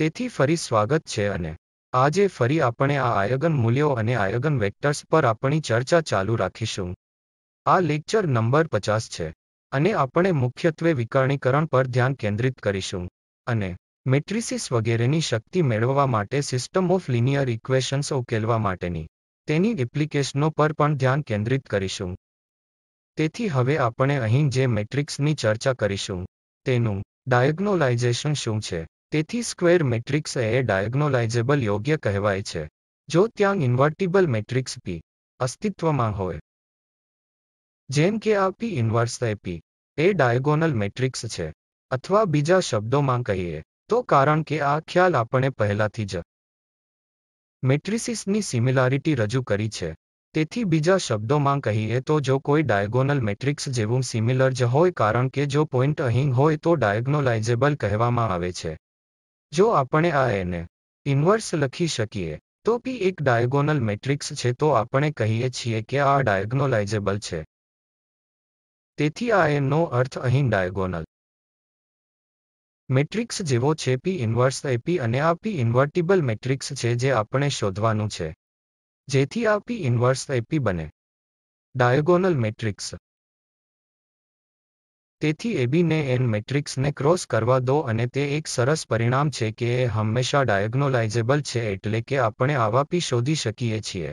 તેથી ફરી સ્વાગત છે અને આજે ફરી આપણે આ આયગન મૂલ્યો અને આયગન વેક્ટર્સ પર આપણી ચર્ચા ચાલુ રાખીશું આ લેક્ચર નંબર પચાસ છે અને આપણે મુખ્યત્વે વિકર્ણીકરણ પર ધ્યાન કેન્દ્રિત કરીશું અને મેટ્રિસિસ વગેરેની શક્તિ મેળવવા માટે સિસ્ટમ ઓફ લિનિયર ઇક્વેશન્સ ઉકેલવા માટેની તેની એપ્લિકેશનો પર પણ ધ્યાન કેન્દ્રિત કરીશું તેથી હવે આપણે અહીં જે મેટ્રિક્સની ચર્ચા કરીશું તેનું ડાયગ્નોલાઇઝેશન શું છે તેથી સ્ક્વેર મેટ્રિક્સ એ ડાયગ્નોલાઇઝેબલ યોગ્ય કહેવાય છે જો ત્યાં ઇન્વર્ટિબલ મેટ્રિક્સ પી અસ્તિત્વમાં હોય જેમ કે આ પી ઇન્વર્સ એ પી એ ડાયગોનલ મેટ્રિક્સ છે અથવા બીજા શબ્દોમાં કહીએ તો કારણ કે આ ખ્યાલ આપણે પહેલાથી જ મેટ્રિસિસની સિમિલારિટી રજૂ કરી છે તેથી બીજા શબ્દોમાં કહીએ તો જો કોઈ ડાયગોનલ મેટ્રિક્સ જેવું સિમિલર જ હોય કારણ કે જો પોઇન્ટ અહીં હોય તો ડાયગ્નોલાઇઝેબલ કહેવામાં આવે છે જો આપણે આ એને ઇન્વર્સ લખી શકીએ તો પી એક ડાયગોનલ મેટ્રિક્સ છે તો આપણે કહીએ છીએ કે આ ડાયગ્નોલાઇઝેબલ છે તેથી આ એનો અર્થ અહીં ડાયગોનલ મેટ્રિક્સ જેવો છે પી ઇન્વર્સ એપી અને આ પી ઇન્વર્ટિબલ મેટ્રિક્સ છે જે આપણે શોધવાનું છે જેથી આ પી ઇન્વર્સ એપી બને ડાયગોનલ મેટ્રિક્સ તેથી એબીને એન મેટ્રિક્સને ક્રોસ કરવા દો અને તે એક સરસ પરિણામ છે કે એ હંમેશા ડાયગ્નોલાઇઝેબલ છે એટલે કે આપણે આવા પી શોધી શકીએ છીએ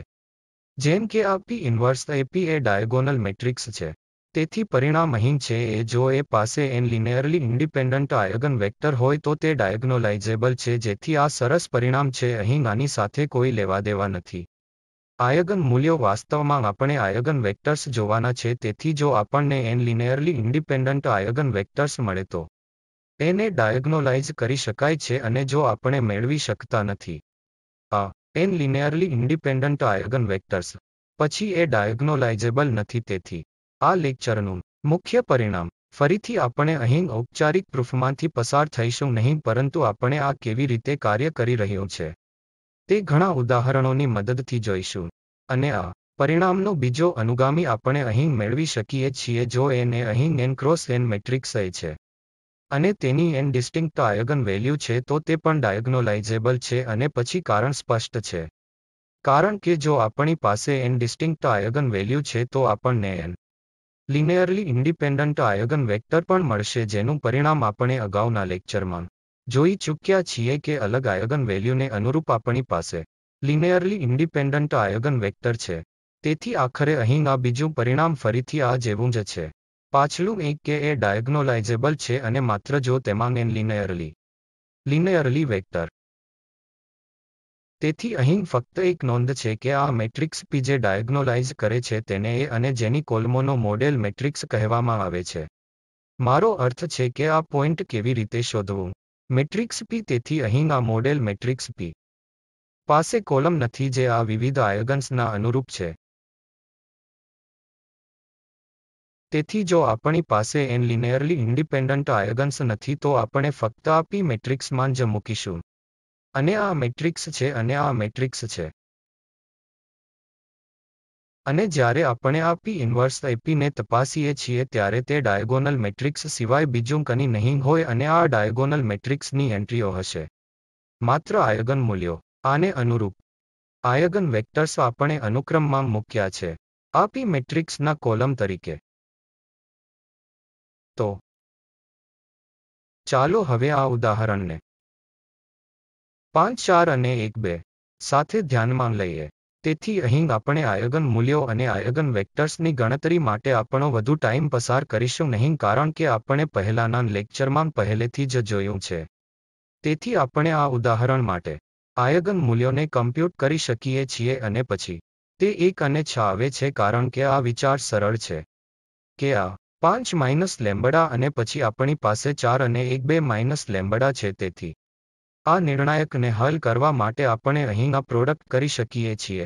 જેમ કે આ પી ઇન્વર્સ એપી એ ડાયગોનલ મેટ્રિક્સ છે તેથી પરિણામ અહીં છે એ જો એ પાસે N linearly independent eigen vector હોય તો તે ડાયગ્નોલાઇઝેબલ છે જેથી આ સરસ પરિણામ છે અહીં નાની સાથે કોઈ લેવા દેવા નથી આયગન મૂલ્યો વાસ્તવમાં આપણે આયગન વેક્ટર્સ જોવાના છે તેથી જો આપણને N linearly independent eigen vectors મળે તો એને ડાયગ્નોલાઇઝ કરી શકાય છે અને જો આપણે મેળવી શકતા નથી આ N linearly independent eigen vectors પછી એ ડાયગ્નોલાઇઝેબલ નથી તેથી આ લેક્ચરનું મુખ્ય પરિણામ ફરીથી આપણે અહીં ઔપચારિક પ્રૂફમાંથી પસાર થઈશું નહીં પરંતુ આપણે આ કેવી રીતે કાર્ય કરી રહ્યું છે તે ઘણા ઉદાહરણોની મદદથી જોઈશું અને આ પરિણામનો બીજો અનુગામી આપણે અહીં મેળવી શકીએ છીએ જો એન અહીં N cross N matrix A છે અને તેની એન ડિસ્ટિંક્ટ આયોગન વેલ્યુ છે તો તે પણ ડાયગ્નોલાઇઝેબલ છે અને પછી કારણ સ્પષ્ટ છે કારણ કે જો આપણી પાસે એન ડિસ્ટિંક્ટ આયોગન વેલ્યુ છે તો આપણને N linearly independent eigen vector પણ મળશે જેનું પરિણામ આપણે અગાઉના લેક્ચરમાં જોઈ ચૂક્યા છીએ કે અલગ આયોગન વેલ્યુને અનુરૂપ આપણી પાસે લિનિયરલી ઇન્ડિપેન્ડન્ટ આયોગન વેક્ટર છે તેથી આખરે અહીં આ બીજું પરિણામ ફરીથી આ જેવું જ છે પાછલું એક કે એ ડાયગ્નોલાઇઝેબલ છે અને માત્ર જો તેમાં એન લિનિયરલી લિનિયરલી વેક્ટર તેથી અહીં ફક્ત એક નોંધ છે કે આ મેટ્રિક્સ પી જે ડાયગ્નોલાઇઝ કરે છે તેને એ અને જેની કોલમોનો મોડેલ મેટ્રિક્સ કહેવામાં આવે છે મારો અર્થ છે કે આ પોઇન્ટ કેવી રીતે શોધવું મેટ્રિક્સ પી તેથી અહીંના મોડેલ મેટ્રિક્સ પી પાસે કોલમ નથી જે આ વિવિધ આયોગન્સના અનુરૂપ છે તેથી જો આપણી પાસે એન લિનિયરલી ઇન્ડિપેન્ડન્ટ આયોગન્સ નથી તો આપણે ફક્ત આ પી મેટ્રિક્સમાં જ મૂકીશું અને આ મેટ્રિક્સ છે અને આ મેટ્રિક્સ છે અને જ્યારે આપણે આ પી ઇન્વર્સ એપીને તપાસીએ છીએ ત્યારે તે ડાયગોનલ મેટ્રિક્સ સિવાય બીજું કની નહીં હોય અને આ ડાયગોનલ મેટ્રિક્સની એન્ટ્રીઓ હશે માત્ર આયગન મૂલ્યો આને અનુરૂપ આયગન વેક્ટર્સ આપણે અનુક્રમમાં મૂક્યા છે આ પી મેટ્રિક્સના કોલમ તરીકે તો ચાલો હવે આ ઉદાહરણને પાંચ ચાર અને એક બે સાથે ધ્યાનમાં લઈએ તેથી અહીં આપણે આયોગન મૂલ્યો અને આયોગન વેક્ટર્સની ગણતરી માટે આપણો વધુ ટાઈમ પસાર કરીશું નહીં કારણ કે આપણે પહેલાના લેક્ચરમાં પહેલેથી જ જોયું છે તેથી આપણે આ ઉદાહરણ માટે આયોગન મૂલ્યોને કમ્પ્યુટ કરી શકીએ છીએ અને પછી તે એક અને છ આવે છે કારણ કે આ વિચાર સરળ છે કે આ પાંચ માઇનસ લેમ્બડા અને પછી આપણી પાસે ચાર અને એક બે માઇનસ લેમ્બડા છે તેથી આ નિર્ણાયકને હલ કરવા માટે આપણે અહીં આ પ્રોડક્ટ કરી શકીએ છીએ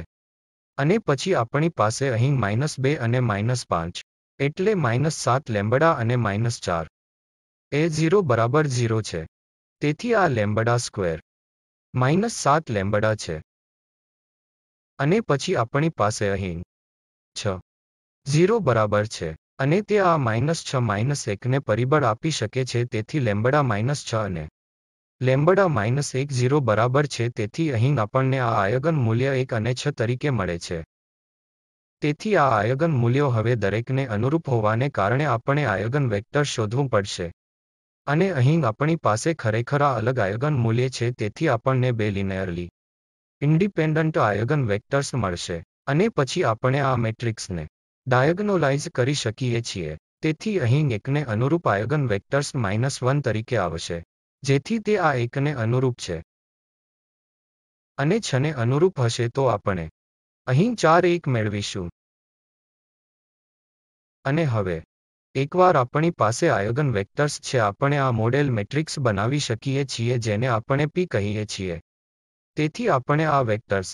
અને પછી આપણી પાસે અહીં માઇનસ બે અને માઇનસ પાંચ એટલે માઇનસ સાત લેમ્બડા અને માઇનસ ચાર એ ઝીરો બરાબર ઝીરો છે તેથી આ લેમ્બડા સ્ક્વેર માઇનસ સાત લેમ્બડા છે અને પછી આપણી પાસે અહીં છ ઝીરો બરાબર છે અને તે આ માઇનસ છ માઇનસ એકને પરિબળ આપી શકે છે તેથી લેમ્બડા માઇનસ છ અને લેમ્બડા માઇનસ એક ઝીરો બરાબર છે તેથી અહીં આપણને આ આયગન મૂલ્ય એક અને છ તરીકે મળે છે તેથી આ આયગન મૂલ્યો હવે દરેકને અનુરૂપ હોવાને કારણે આપણે આયગન વેક્ટર શોધવું પડશે અને અહીં આપણી પાસે ખરેખર આ અલગ આયગન મૂલ્ય છે તેથી આપણને બે લિનેયરલી ઇન્ડિપેન્ડન્ટ આયગન વેક્ટર્સ મળશે અને પછી આપણે આ મેટ્રિક્સને ડાયગ્નોલાઇઝ કરી શકીએ છીએ તેથી અહીં એકને અનુરૂપ આયગન વેક્ટર્સ માઇનસ વન તરીકે આવશે જેથી તે આ એકને અનુરૂપ છે અને છને અનુરૂપ હશે તો આપણે અહીં ચાર એક મેળવીશું અને હવે એકવાર આપણી પાસે આયોગન વેક્ટર્સ છે આપણે આ મોડેલ મેટ્રિક્સ બનાવી શકીએ છીએ જેને આપણે પી કહીએ છીએ તેથી આપણે આ વેક્ટર્સ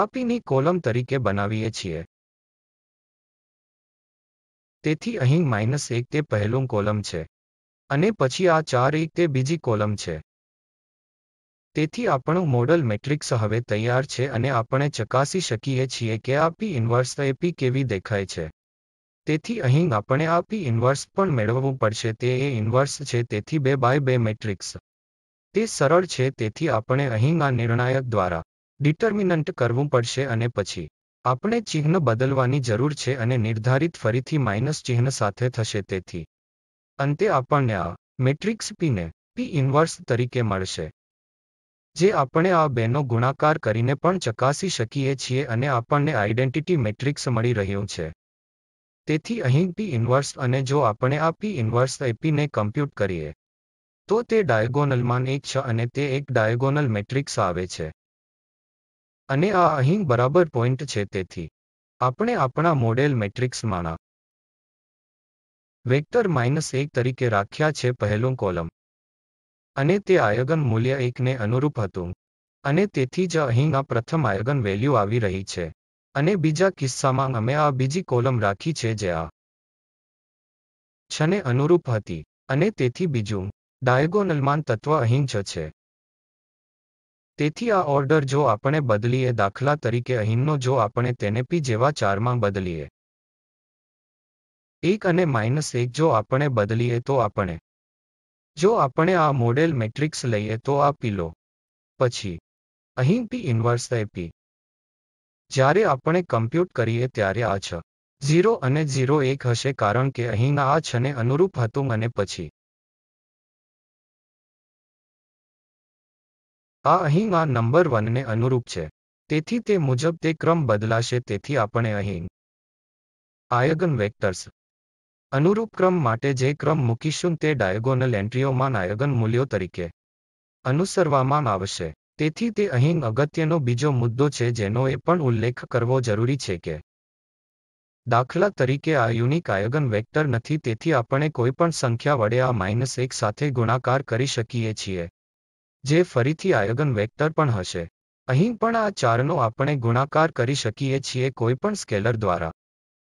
આ પીની કોલમ તરીકે બનાવીએ છીએ તેથી અહીં માઇનસ એક તે પહેલું કોલમ છે અને પછી આ ચાર એક તે બીજી કોલમ છે તેથી આપણું મોડલ મેટ્રિક્સ હવે તૈયાર છે અને આપણે ચકાસી શકીએ છીએ કે આ પી ઇન્વર્સ એપી કેવી દેખાય છે તેથી અહીં આપણે આ પી ઇન્વર્સ પણ મેળવવું પડશે તે એ ઇન્વર્સ છે તેથી બે બાય બે મેટ્રિક્સ તે સરળ છે તેથી આપણે અહીં આ નિર્ણાયક દ્વારા ડિટર્મિનન્ટ કરવું પડશે અને પછી આપણે ચિહ્ન બદલવાની જરૂર છે અને નિર્ધારિત ફરીથી માઇનસ ચિહ્ન સાથે થશે તેથી અંતે આપણને આ મેટ્રિક્સ પીને પી ઇન્વર્સ તરીકે મળશે જે આપણે આ બેનો ગુણાકાર કરીને પણ ચકાસી શકીએ છીએ અને આપણને આઇડેન્ટિટી મેટ્રિક્સ મળી રહ્યું છે તેથી અહીં પી ઇન્વર્સ અને જો આપણે આ પી ઇન્વર્સ એપીને કમ્પ્યુટ કરીએ તો તે ડાયગોનલમાં એક છે અને તે એક ડાયગોનલ મેટ્રિક્સ આવે છે અને આ અહીં બરાબર પોઇન્ટ છે તેથી આપણે આપણા મોડેલ મેટ્રિક્સમાંના વેક્ટર માઇનસ એક તરીકે રાખ્યા છે પહેલું કોલમ અને તે આયગન મૂલ્ય એકને અનુરૂપ હતું અને તેથી જ અહીં આ પ્રથમ આયગન વેલ્યુ આવી રહી છે અને બીજા કિસ્સામાં અમે આ બીજી કોલમ રાખી છે જે આ છને અનુરૂપ હતી અને તેથી બીજું ડાયગોનલમાન તત્વ અહીં જ છે તેથી આ ઓર્ડર જો આપણે બદલીએ દાખલા તરીકે અહીંનો જો આપણે તેને પી જેવા ચારમાં બદલીએ એક અને માઇનસ એક જો આપણે બદલીએ તો આપણે જો આપણે આ મોડેલ મેટ્રિક્સ લઈએ તો આ પી લો પછી અહીં પી ઇન્વર્સ થાય પી જ્યારે આપણે કમ્પ્યુટ કરીએ ત્યારે આ છ ઝીરો અને ઝીરો એક હશે કારણ કે અહીંના આ છને અનુરૂપ હતું અને પછી આ અહીં આ નંબર વનને અનુરૂપ છે તેથી તે મુજબ તે ક્રમ બદલાશે તેથી આપણે અહીં આયગન વેક્ટર્સ અનુરૂપ ક્રમ માટે જે ક્રમ મૂકીશું તે ડાયગોનલ એન્ટ્રીઓમાં આયગન મૂલ્યો તરીકે અનુસરવામાં આવશે તેથી તે અહીં અગત્યનો બીજો મુદ્દો છે જેનો એ પણ ઉલ્લેખ કરવો જરૂરી છે કે દાખલા તરીકે આ યુનિક આયગન વેક્ટર નથી તેથી આપણે કોઈપણ સંખ્યા વડે આ માઇનસ એક સાથે ગુણાકાર કરી શકીએ છીએ જે ફરીથી આયોગન વેક્ટર પણ હશે અહીં પણ આ ચારનો આપણે ગુણાકાર કરી શકીએ છીએ કોઈપણ સ્કેલર દ્વારા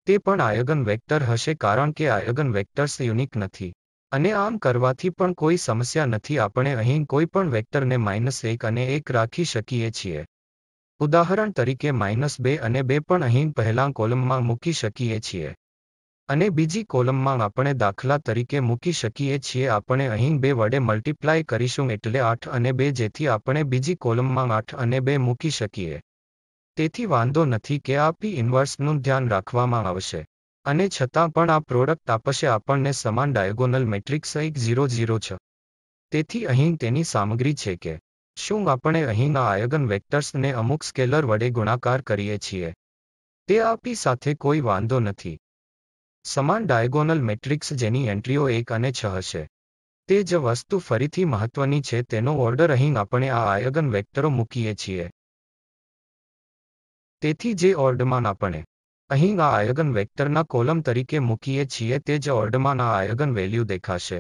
તે પણ આયગન વેક્ટર હશે કારણ કે આયગન વેક્ટર્સ યુનિક નથી અને આમ કરવાથી પણ કોઈ સમસ્યા નથી આપણે અહીં કોઈ પણ વેક્ટરને માઇનસ એક અને એક રાખી શકીએ છીએ ઉદાહરણ તરીકે માઇનસ બે અને બે પણ અહીં પહેલાં કોલમમાં મૂકી શકીએ છીએ અને બીજી કોલમમાં આપણે દાખલા તરીકે મૂકી શકીએ છીએ આપણે અહીં બે વડે મલ્ટીપ્લાય કરીશું એટલે આઠ અને બે જેથી આપણે બીજી કોલમમાં આઠ અને બે મૂકી શકીએ તેથી વાંધો નથી કે આ પી ઇન્વર્સનું ધ્યાન રાખવામાં આવશે અને છતાં પણ આ પ્રોડક્ટ આપશે આપણને સમાન ડાયગોનલ મેટ્રિક્સ એક ઝીરો ઝીરો છ તેથી અહીં તેની સામગ્રી છે કે શું આપણે અહીં આ આયગન વેક્ટર્સને અમુક સ્કેલર વડે ગુણાકાર કરીએ છીએ તે આપી સાથે કોઈ વાંધો નથી સમાન ડાયગોનલ મેટ્રિક્સ જેની એન્ટ્રીઓ એક અને છ હશે તે જ વસ્તુ ફરીથી મહત્વની છે તેનો ઓર્ડર અહીં આપણે આ આયગન વેક્ટરો મૂકીએ છીએ તેથી જે ઓર્ડમાન આપણે અહીં આ આયગન વેક્ટરના કોલમ તરીકે મૂકીએ છીએ તે જ ઓર્ડમાં આ આયગન વેલ્યુ દેખાશે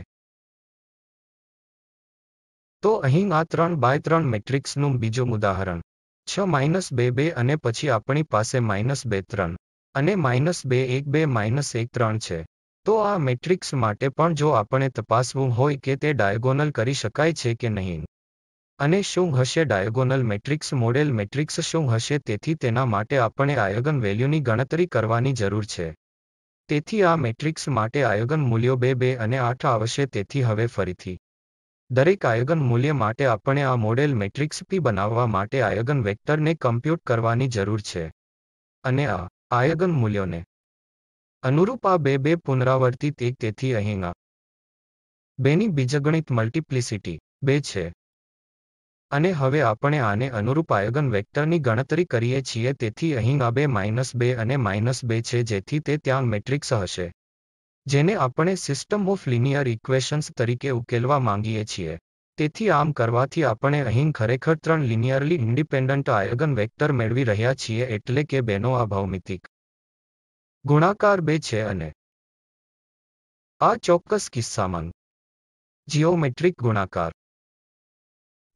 તો અહીં આ ત્રણ બાય ત્રણ મેટ્રિક્સનું બીજું ઉદાહરણ છ માઇનસ બે બે અને પછી આપણી પાસે માઇનસ બે ત્રણ અને માઇનસ બે એક બે માઇનસ એક ત્રણ છે તો આ મેટ્રિક્સ માટે પણ જો આપણે તપાસવું હોય કે તે ડાયગોનલ કરી શકાય છે કે નહીં અને શું હશે ડાયગોનલ મેટ્રિક્સ મોડેલ મેટ્રિક્સ શું હશે તેથી તેના માટે આપણે આયોગન વેલ્યુની ગણતરી કરવાની જરૂર છે તેથી આ મેટ્રિક્સ માટે આયોગન મૂલ્યો બે બે અને આઠ આવશે તેથી હવે ફરીથી દરેક આયોગન મૂલ્ય માટે આપણે આ મોડેલ મેટ્રિક્સ પી બનાવવા માટે આયોગન વેક્ટરને કમ્પ્યુટ કરવાની જરૂર છે અને આ આયોગન મૂલ્યોને અનુરૂપ આ બે બે પુનરાવર્તિત એક તેથી અહીં બેની બીજગણિત મલ્ટિપ્લિસિટી બે છે અને હવે આપણે આને અનુરૂપ આયોગન વેક્ટરની ગણતરી કરીએ છીએ તેથી અહીં આ બે માઇનસ બે અને માઇનસ બે છે જેથી તે ત્યાં મેટ્રિક્સ હશે જેને આપણે સિસ્ટમ ઓફ લિનિયર ઇક્વેશન્સ તરીકે ઉકેલવા માંગીએ છીએ તેથી આમ કરવાથી આપણે અહીં ખરેખર ત્રણ લિનિયરલી ઇન્ડિપેન્ડન્ટ આયોગન વેક્ટર મેળવી રહ્યા છીએ એટલે કે બેનો આ ભૌમિતિક ગુણાકાર બે છે અને આ ચોક્કસ કિસ્સામાં જીઓમેટ્રિક ગુણાકાર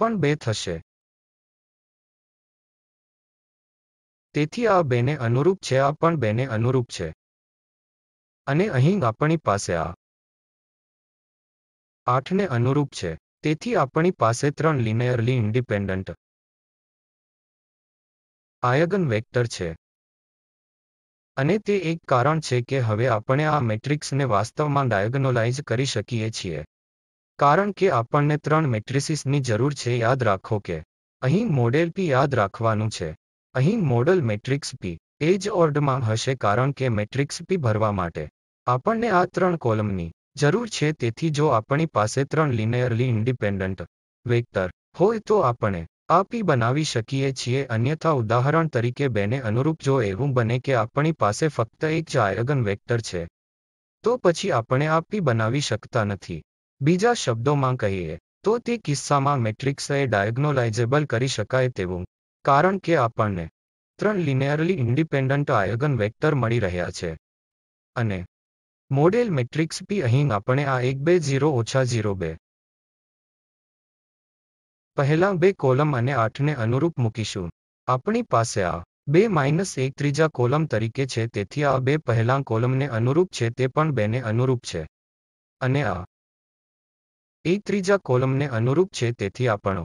પણ બે થશે તેથી આ બેને અનુરૂપ છે આ પણ બેને અનુરૂપ છે અને અહીં આપણી પાસે આ આઠને અનુરૂપ છે તેથી આપણી પાસે ત્રણ લિનેયરલી ઇન્ડિપેન્ડન્ટ આયગન વેક્ટર છે અને તે એક કારણ છે કે હવે આપણે આ મેટ્રિક્સને વાસ્તવમાં ડાયગનોલાઇઝ કરી શકીએ છીએ કારણ કે આપણને ત્રણ મેટ્રિસિસની જરૂર છે યાદ રાખો કે અહીં મોડેલ પી યાદ રાખવાનું છે અહીં મોડલ મેટ્રિક્સ પી એ જ ઓર્ડમાં હશે કારણ કે મેટ્રિક્સ પી ભરવા માટે આપણને આ ત્રણ કોલમની જરૂર છે તેથી જો આપણી પાસે ત્રણ લિનિયરલી ઇન્ડિપેન્ડન્ટ વેક્ટર હોય તો આપણે આ પી બનાવી શકીએ છીએ અન્યથા ઉદાહરણ તરીકે બેને અનુરૂપ જો એવું બને કે આપણી પાસે ફક્ત એક જ આયગન વેક્ટર છે તો પછી આપણે આ પી બનાવી શકતા નથી બીજા શબ્દોમાં કહીએ તો તે કિસ્સામાં મેટ્રિક્સ એ ડાયગ્નોલાઇઝેબલ કરી શકાય તેવું કારણ કે આપણને ત્રણ લિનિયરલી ઇન્ડિપેન્ડન્ટ આયોગન વેક્ટર મળી રહ્યા છે અને મોડેલ મેટ્રિક્સ પી અહીં આપણે આ એક બે ઝીરો ઓછા ઝીરો બે પહેલા બે કોલમ અને આઠને અનુરૂપ મૂકીશું આપણી પાસે આ બે માઇનસ એક ત્રીજા કોલમ તરીકે છે તેથી આ બે પહેલા કોલમને અનુરૂપ છે તે પણ બેને અનુરૂપ છે અને આ એક ત્રીજા કોલમને અનુરૂપ છે તેથી આપણો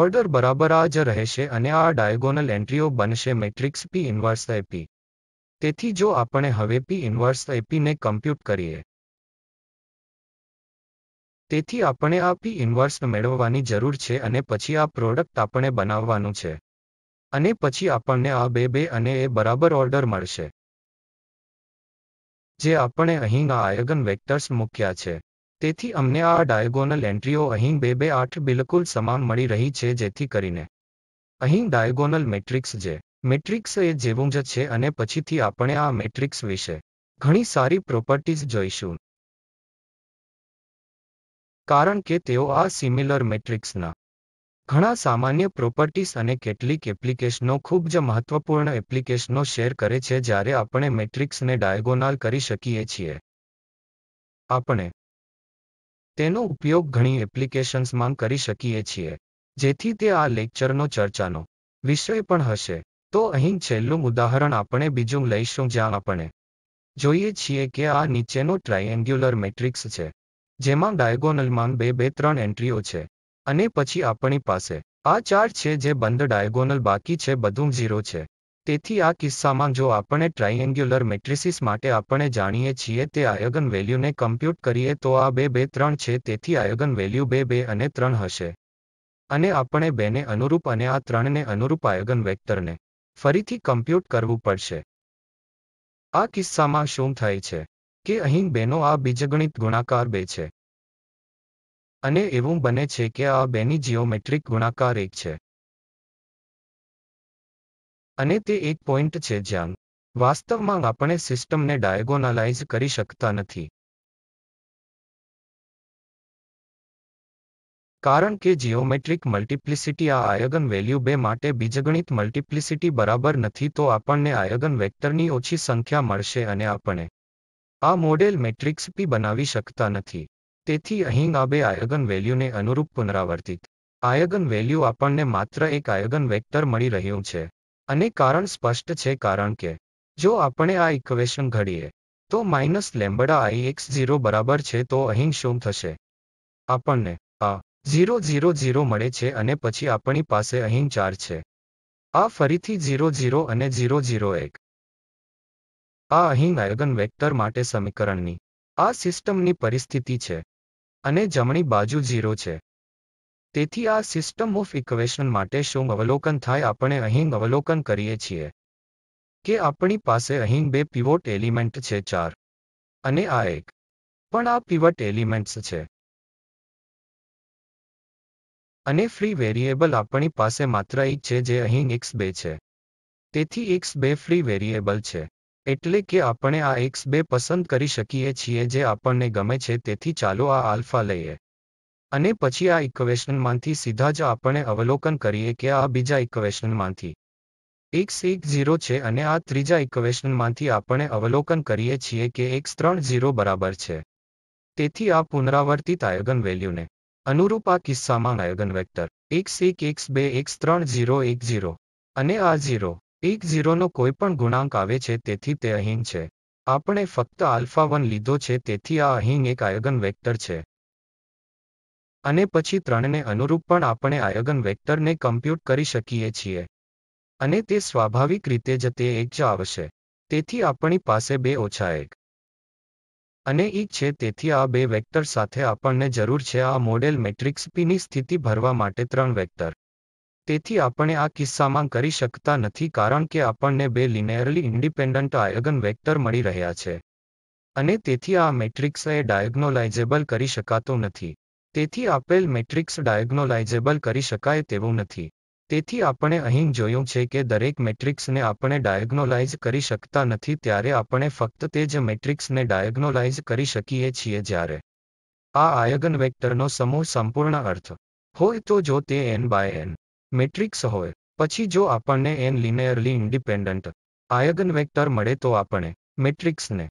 ઓર્ડર બરાબર આ જ રહેશે અને આ ડાયગોનલ એન્ટ્રીઓ બનશે મેટ્રિક્સ પી ઇન્વર્સ એપી તેથી જો આપણે હવે પી ઇન્વર્સ એપીને કમ્પ્યુટ કરીએ તેથી આપણે આ પી ઇન્વર્સ મેળવવાની જરૂર છે અને પછી આ પ્રોડક્ટ આપણે બનાવવાનું છે અને પછી આપણને આ બે બે અને એ બરાબર ઓર્ડર મળશે જે આપણે અહીં આ આયગન વેક્ટર્સ મૂક્યા છે તેથી અમને આ ડાયગોનલ એન્ટ્રીઓ અહીં બે બે આઠ બિલકુલ સમાન મળી રહી છે જેથી કરીને અહીં ડાયગોનલ મેટ્રિક્સ જે મેટ્રિક્સ એ જેવું જ છે અને પછીથી આપણે આ મેટ્રિક્સ વિશે ઘણી સારી પ્રોપર્ટીઝ જોઈશું કારણ કે તેઓ આ સિમિલર મેટ્રિક્સના ઘણા સામાન્ય પ્રોપર્ટીઝ અને કેટલીક એપ્લિકેશનો ખૂબ જ મહત્વપૂર્ણ એપ્લિકેશનો શેર કરે છે જ્યારે આપણે મેટ્રિક્સને ડાયગોનાલ કરી શકીએ છીએ આપણે તેનો ઉપયોગ ઘણી એપ્લિકેશન્સમાં કરી શકીએ છીએ જેથી તે આ લેક્ચરનો ચર્ચાનો વિષય પણ હશે તો અહીં છેલ્લું ઉદાહરણ આપણે બીજું લઈશું જ્યાં આપણે જોઈએ છીએ કે આ નીચેનો ટ્રાયેન્ગ્યુલર મેટ્રિક્સ છે જેમાં ડાયગોનલમાં બે બે ત્રણ એન્ટ્રીઓ છે અને પછી આપણી પાસે આ ચાર છે જે બંધ ડાયગોનલ બાકી છે બધું ઝીરો છે તેથી આ કિસ્સામાં જો આપણે ટ્રાયએન્ગ્યુલર મેટ્રિસિસ માટે આપણે જાણીએ છીએ તે આયોગન વેલ્યુને કમ્પ્યુટ કરીએ તો આ બે બે ત્રણ છે તેથી આયોગન વેલ્યુ બે બે અને ત્રણ હશે અને આપણે બેને અનુરૂપ અને આ ત્રણને અનુરૂપ આયોગન વેક્ટરને ફરીથી કમ્પ્યુટ કરવું પડશે આ કિસ્સામાં શું થાય છે કે અહીં બેનો આ બીજગણિત ગુણાકાર બે છે અને એવું બને છે કે આ બેની જીઓમેટ્રિક ગુણાકાર એક છે અને તે એક પોઈન્ટ છે જ્યાં વાસ્તવમાં આપણે સિસ્ટમને ડાયગોનાલાઇઝ કરી શકતા નથી કારણ કે જીઓમેટ્રિક મલ્ટિપ્લિસિટી આ આયગન વેલ્યુ બે માટે બીજગણિત મલ્ટિપ્લિસિટી બરાબર નથી તો આપણને આયગન વેક્ટરની ઓછી સંખ્યા મળશે અને આપણે આ મોડેલ મેટ્રિક્સ પી બનાવી શકતા નથી તેથી અહીં આ બે આયગન વેલ્યુને અનુરૂપ પુનરાવર્તિત આયગન વેલ્યુ આપણને માત્ર એક આયગન વેક્ટર મળી રહ્યું છે અને કારણ સ્પષ્ટ છે કારણ કે જો આપણે આ ઇક્વેશન ઘડીએ તો minus lambda I X zero બરાબર છે તો અહીં શું થશે આપણને આ ઝીરો ઝીરો ઝીરો મળે છે અને પછી આપણી પાસે અહીં ચાર છે આ ફરીથી ઝીરો ઝીરો અને ઝીરો ઝીરો એક આ અહીં આયગન વેક્ટર માટે સમીકરણની આ સિસ્ટમની પરિસ્થિતિ છે અને જમણી બાજુ ઝીરો છે તેથી આ સિસ્ટમ ઓફ ઇક્વેશન માટે શું અવલોકન થાય આપણે અહીં અવલોકન કરીએ છીએ કે આપણી પાસે અહીં બે પિવોટ એલિમેન્ટ છે ચાર અને આ એક પણ આ પિવટ એલિમેન્ટ્સ છે અને ફ્રી વેરિયેબલ આપણી પાસે માત્ર એક છે જે અહીં એક્સ બે છે તેથી એક્સ બે ફ્રી વેરિયેબલ છે એટલે કે આપણે આ એક્સ બે પસંદ કરી શકીએ છીએ જે આપણને ગમે છે તેથી ચાલો આ આલ્ફા લઈએ અને પછી આ ઇક્વેશનમાંથી સીધા જ આપણે અવલોકન કરીએ કે આ બીજા ઇક્વેશનમાંથી એક્સ એક ઝીરો છે અને આ ત્રીજા ઇક્વેશનમાંથી આપણે અવલોકન કરીએ છીએ કે એક્સ ત્રણ ઝીરો બરાબર છે તેથી આ પુનરાવર્તિત આયોગન વેલ્યુને અનુરૂપ આ કિસ્સામાં આયોગન વેક્ટર એક્સ એક એક્સ બે એક્સ ત્રણ ઝીરો એક ઝીરો અને આ ઝીરો એક ઝીરોનો કોઈ પણ ગુણાંક આવે છે તેથી તે અહીં છે આપણે ફક્ત આલ્ફા વન લીધો છે તેથી આ અહીં એક આયોગન વેક્ટર છે અને પછી ત્રણને અનુરૂપ પણ આપણે આયગન વેક્ટરને કમ્પ્યુટ કરી શકીએ છીએ અને તે સ્વાભાવિક રીતે જ તે એક જ આવશે તેથી આપણી પાસે બે ઓછા એક અને એક છે તેથી આ બે વેક્ટર સાથે આપણને જરૂર છે આ મોડેલ મેટ્રિક્સ પીની સ્થિતિ ભરવા માટે ત્રણ વેક્ટર તેથી આપણે આ કિસ્સામાં કરી શકતા નથી કારણ કે આપણને બે લિનેયરલી ઇન્ડિપેન્ડન્ટ આયગન વેક્ટર મળી રહ્યા છે અને તેથી આ મેટ્રિક્સ એ ડાયગ્નોલાઇઝેબલ કરી શકાતો નથી તેથી આપેલ મેટ્રિક્સ ડાયગ્નોલાઇઝેબલ કરી શકાય તેવું નથી તેથી આપણે અહીં જોયું છે કે દરેક મેટ્રિક્સને આપણે ડાયગ્નોલાઇઝ કરી શકતા નથી ત્યારે આપણે ફક્ત તે જ મેટ્રિક્સને ડાયગ્નોલાઇઝ કરી શકીએ છીએ જ્યારે આ આયગન વેક્ટરનો સમૂહ સંપૂર્ણ અર્થ હોય તો જો તે એન બાય એન મેટ્રિક્સ હોય પછી જો આપણને N linearly independent eigen vector મળે તો આપણે મેટ્રિક્સને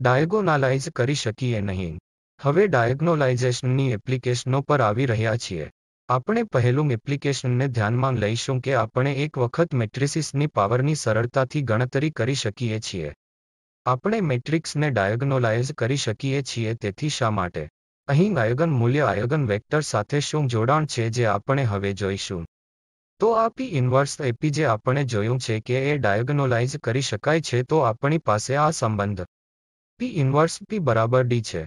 ડાયગોનાલાઇઝ કરી શકીએ નહીં હવે ડાયગ્નોલાઇઝેશનની એપ્લિકેશનો પર આવી રહ્યા છીએ આપણે પહેલું એપ્લિકેશનને ધ્યાનમાં લઈશું કે આપણે એક વખત મેટ્રિસિસની પાવરની સરળતાથી ગણતરી કરી શકીએ છીએ આપણે મેટ્રિક્સને ડાયગ્નોલાઇઝ કરી શકીએ છીએ તેથી શા માટે અહીં આયોગન મૂલ્ય આયોગન વેક્ટર સાથે શું જોડાણ છે જે આપણે હવે જોઈશું તો આ પી ઇન્વર્સ એપી જે આપણે જોયું છે કે એ ડાયગ્નોલાઇઝ કરી શકાય છે તો આપણી પાસે આ સંબંધ પી ઇન્વર્સ પી બરાબર ડી છે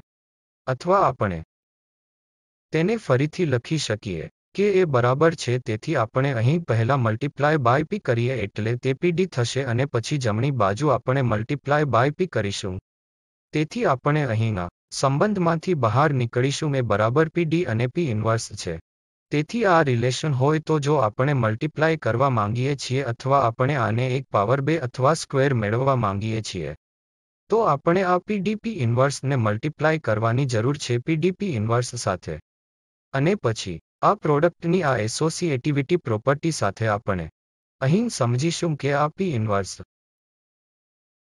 અથવા આપણે તેને ફરીથી લખી શકીએ કે એ બરાબર છે તેથી આપણે અહીં પહેલા મલ્ટીપ્લાય બાય પી કરીએ એટલે તે પીડી થશે અને પછી જમણી બાજુ આપણે મલ્ટીપ્લાય બાય પી કરીશું તેથી આપણે અહીંના સંબંધમાંથી બહાર નીકળીશું એ બરાબર પીડી અને પી ઇન્વર્સ છે તેથી આ રિલેશન હોય તો જો આપણે મલ્ટીપ્લાય કરવા માંગીએ છીએ અથવા આપણે આને એક પાવર બે અથવા સ્ક્વેર મેળવવા માંગીએ છીએ તો આપણે આ પીડીપી ઇન્વર્સને મલ્ટીપ્લાય કરવાની જરૂર છે પીડીપી ઇન્વર્સ સાથે અને પછી આ પ્રોડક્ટની આ એસોસિએટિવિટી પ્રોપર્ટી સાથે આપણે અહીં સમજીશું કે આ પી ઇન્વર્સ